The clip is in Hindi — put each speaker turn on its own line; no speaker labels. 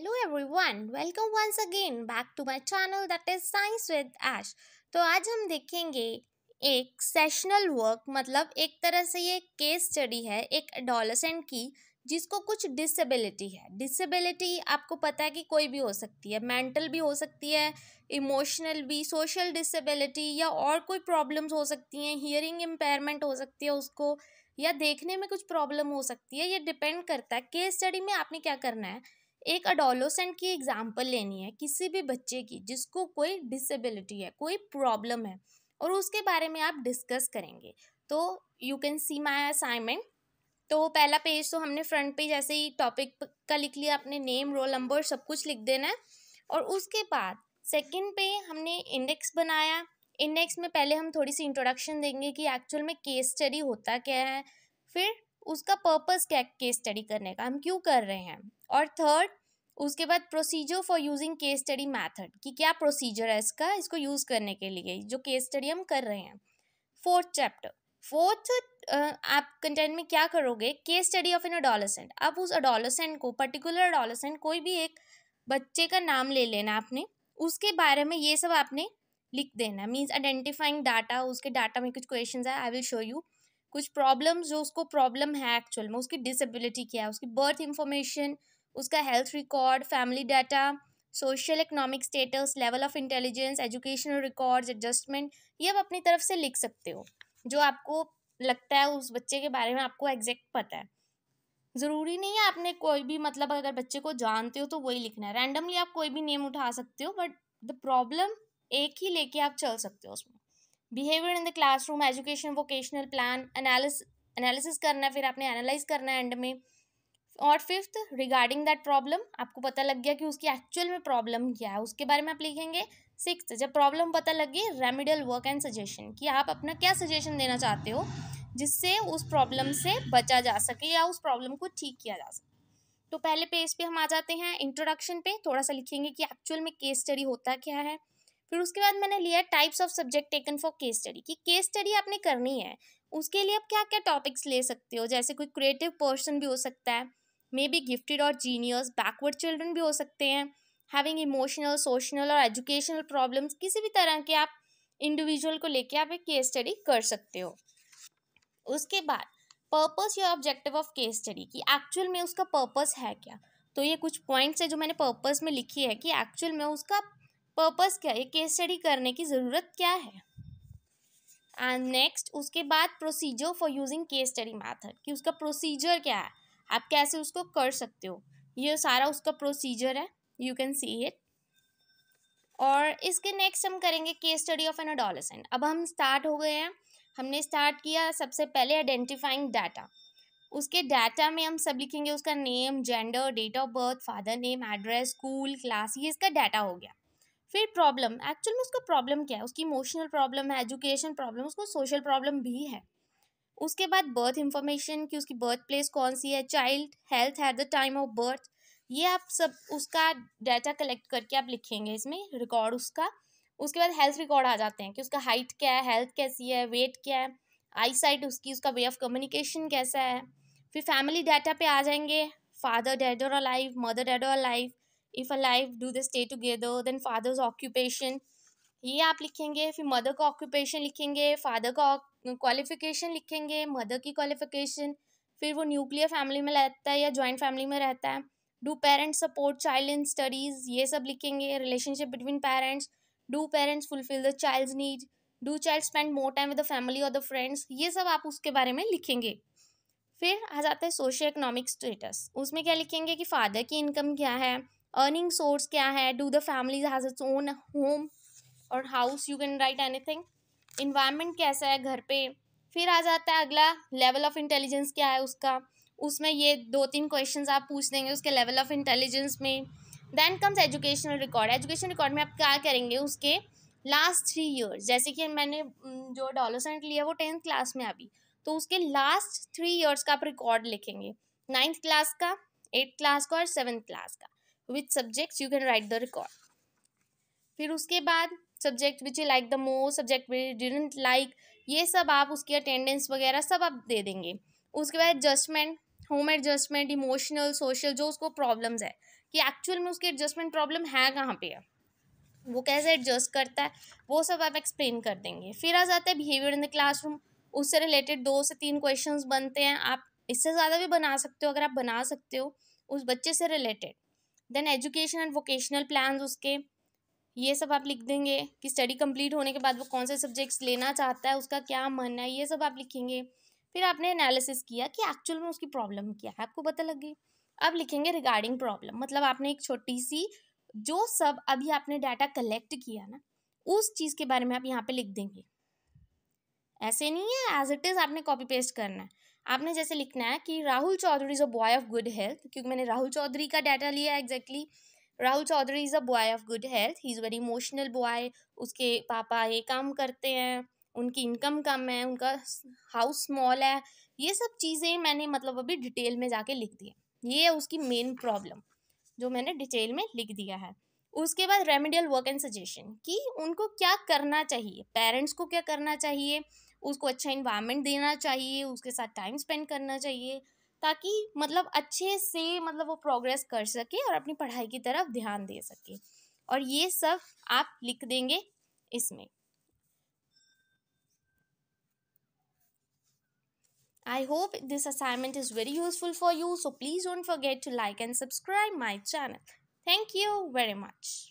hello everyone welcome once again back to my channel that is science with Ash तो आज हम देखेंगे एक सेशनल वर्क मतलब एक तरह से ये केस स्टडी है एक एडोलसेंट की जिसको कुछ डिसेबिलिटी है डिसेबिलिटी आपको पता है कि कोई भी हो सकती है मेंटल भी हो सकती है इमोशनल भी सोशल डिसेबिलिटी या और कोई प्रॉब्लम्स हो सकती हैं हियरिंग इम्पेयरमेंट हो सकती है उसको या देखने में कुछ प्रॉब्लम हो सकती है ये डिपेंड करता है केस स्टडी में आपने क्या करना है एक अडोलोसेंट की एग्ज़ाम्पल लेनी है किसी भी बच्चे की जिसको कोई डिसेबिलिटी है कोई प्रॉब्लम है और उसके बारे में आप डिस्कस करेंगे तो you can see my assignment तो पहला पेज तो हमने फ्रंट पेज ऐसे ही टॉपिक का लिख लिया अपने नेम रोल नंबर सब कुछ लिख देना है और उसके बाद सेकंड पे हमने इंडेक्स बनाया इंडेक्स में पहले हम थोड़ी सी इंट्रोडक्शन देंगे कि एक्चुअल में केस स्टडी होता क्या है फिर उसका पर्पस क्या केस स्टडी करने का हम क्यों कर रहे हैं और थर्ड उसके बाद procedure for using case study method कि क्या प्रोसीजर है इसका इसको यूज़ करने के लिए जो केस स्टडी हम कर रहे हैं फोर्थ चैप्टर फोर्थ आप कंटेंट में क्या करोगे case study of an adolescent आप उस अडोलसेंट को पर्टिकुलर अडोलसेंट कोई भी एक बच्चे का नाम ले लेना आपने उसके बारे में ये सब आपने लिख देना मीन्स आइडेंटिफाइंग डाटा उसके डाटा में कुछ क्वेश्चन है आई विल शो यू कुछ प्रॉब्लम जो उसको प्रॉब्लम है एक्चुअल में उसकी डिसेबिलिटी क्या है उसकी बर्थ इंफॉर्मेशन उसका health record family data social economic status level of intelligence educational records adjustment ये आप अपनी तरफ से लिख सकते हो जो आपको लगता है उस बच्चे के बारे में आपको एग्जैक्ट पता है ज़रूरी नहीं है आपने कोई भी मतलब अगर बच्चे को जानते हो तो वही लिखना है रैंडमली आप कोई भी नेम उठा सकते हो बट द प्रॉब्लम एक ही लेके आप चल सकते हो उसमें behaviour in the classroom education vocational plan analysis करना है फिर आपने एनालाइज करना है एंड में और फिफ्थ रिगार्डिंग दैट प्रॉब्लम आपको पता लग गया कि उसकी एक्चुअल में प्रॉब्लम क्या है उसके बारे में आप लिखेंगे सिक्स जब प्रॉब्लम पता लग गई रेमिडल वर्क एंड सजेशन कि आप अपना क्या सजेशन देना चाहते हो जिससे उस प्रॉब्लम से बचा जा सके या उस प्रॉब्लम को ठीक किया जा सके तो पहले पेज पे हम आ जाते हैं इंट्रोडक्शन पे थोड़ा सा लिखेंगे कि एक्चुअल में केस स्टडी होता क्या है फिर उसके बाद मैंने लिया types of subject taken for case study कि केस स्टडी आपने करनी है उसके लिए आप क्या क्या टॉपिक्स ले सकते हो जैसे कोई क्रिएटिव पर्सन भी हो सकता है मे बी गिफ्टेड और जीनियर्स बैकवर्ड चिल्ड्रन भी हो सकते हैं हैविंग इमोशनल सोशनल और एजुकेशनल प्रॉब्लम्स किसी भी तरह के आप इंडिविजुअल को लेके आप एक केस स्टडी कर सकते हो उसके बाद पर्पस या ऑब्जेक्टिव ऑफ केस स्टडी कि एक्चुअल में उसका पर्पस है क्या तो ये कुछ पॉइंट्स है जो मैंने पर्पस में लिखी है कि एक्चुअल में उसका पर्पस क्या है केस स्टडी करने की ज़रूरत क्या है एंड नेक्स्ट उसके बाद procedure for using case study method कि उसका प्रोसीजर क्या है आप कैसे उसको कर सकते हो ये सारा उसका प्रोसीजर है यू कैन सी इट और इसके नेक्स्ट हम करेंगे case study of an adolescent अब हम स्टार्ट हो गए हैं हमने स्टार्ट किया सबसे पहले आइडेंटिफाइंग डाटा उसके डाटा में हम सब लिखेंगे उसका name gender date of birth father name address school class ये इसका डाटा हो गया फिर प्रॉब्लम एक्चुअल में उसका प्रॉब्लम क्या है उसकी इमोशनल प्रॉब्लम है एजुकेशन प्रॉब्लम उसको सोशल प्रॉब्लम भी है उसके बाद बर्थ इंफॉर्मेशन कि उसकी बर्थ प्लेस कौन सी है child health at the time of birth ये आप सब उसका डाटा कलेक्ट करके आप लिखेंगे इसमें रिकॉर्ड उसका उसके बाद हेल्थ रिकॉर्ड आ जाते हैं कि उसका हाइट क्या है हेल्थ कैसी है वेट क्या है आई साइट उसकी उसका वे ऑफ कम्युनिकेशन कैसा है फिर फैमिली डाटा पे आ जाएंगे फादर डेड और अलाइव मदर डेड और alive if life do the stay together then father's occupation ये आप लिखेंगे फिर मदर का ऑक्यूपेशन लिखेंगे फादर का क्वालिफिकेशन लिखेंगे मदर की क्वालिफिकेशन फिर वो न्यूक्लियर फैमिली में रहता है या जॉइंट फैमिली में रहता है do parents support child in studies ये सब लिखेंगे relationship between parents do parents fulfil the child need do child spend more time with the family और द फ्रेंड्स ये सब आप उसके बारे में लिखेंगे फिर आ जाता है सोशो इकोनॉमिक स्टेटस उसमें क्या लिखेंगे कि फादर की इनकम क्या है अर्निंग सोर्स क्या है do the families has its own home और house you can write anything environment कैसा है घर पे फिर आ जाता है अगला लेवल ऑफ इंटेलिजेंस क्या है उसका उसमें ये दो तीन क्वेश्चन आप पूछ देंगे उसके लेवल ऑफ इंटेलिजेंस में then comes educational record education record में आप क्या करेंगे उसके लास्ट थ्री ईयर्स जैसे कि मैंने जो डॉलोसेंट लिया वो टेंथ क्लास में अभी तो उसके लास्ट थ्री ईयर्स का आप रिकॉर्ड लिखेंगे नाइन्थ क्लास का एट्थ क्लास का और सेवन्थ क्लास का which subject you can write the record फिर उसके बाद subject which you like the most subject which didn't like ये सब आप उसकी अटेंडेंस वगैरह सब आप दे देंगे उसके बाद adjustment home adjustment emotional social जो उसको प्रॉब्लम्स है कि एक्चुअल में उसकी एडजस्टमेंट प्रॉब्लम है कहाँ पे है वो कैसे एडजस्ट करता है वो सब आप एक्सप्लेन कर देंगे फिर आ जाता है बिहेवियर इन द क्लासरूम उससे रिलेटेड दो से तीन क्वेश्चंस बनते हैं आप इससे ज़्यादा भी बना सकते हो अगर आप बना सकते हो उस बच्चे से related then education and vocational plan उसके ये सब आप लिख देंगे कि स्टडी कंप्लीट होने के बाद वो कौन से सब्जेक्ट्स लेना चाहता है उसका क्या मन है ये सब आप लिखेंगे फिर आपने एनालिसिस किया कि एक्चुअल में उसकी प्रॉब्लम क्या है आपको पता लगे अब लिखेंगे रिगार्डिंग प्रॉब्लम मतलब आपने एक छोटी सी जो सब अभी आपने डाटा कलेक्ट किया ना उस चीज़ के बारे में आप यहाँ पे लिख देंगे ऐसे नहीं है एज इट इज़ आपने कॉपी पेस्ट करना है आपने जैसे लिखना है कि Rahul Chaudhary is a boy of good health क्योंकि मैंने राहुल चौधरी का डाटा लिया exactly Rahul Chaudhary is a boy of good health he is very emotional boy उसके पापा ये काम करते हैं उनकी इनकम कम है उनका हाउस स्मॉल है ये सब चीज़ें मैंने मतलब अभी डिटेल में जाके लिख दी ये है उसकी मेन प्रॉब्लम जो मैंने डिटेल में लिख दिया है उसके बाद रेमेडियल वर्क एंड सजेशन कि उनको क्या करना चाहिए पेरेंट्स को क्या करना चाहिए उसको अच्छा इन्वायरमेंट देना चाहिए उसके साथ टाइम स्पेंड करना चाहिए ताकि मतलब अच्छे से मतलब वो प्रोग्रेस कर सके और अपनी पढ़ाई की तरफ ध्यान दे सके और ये सब आप लिख देंगे इसमें I hope this assignment is very useful for you so please don't forget to like and subscribe my channel thank you very much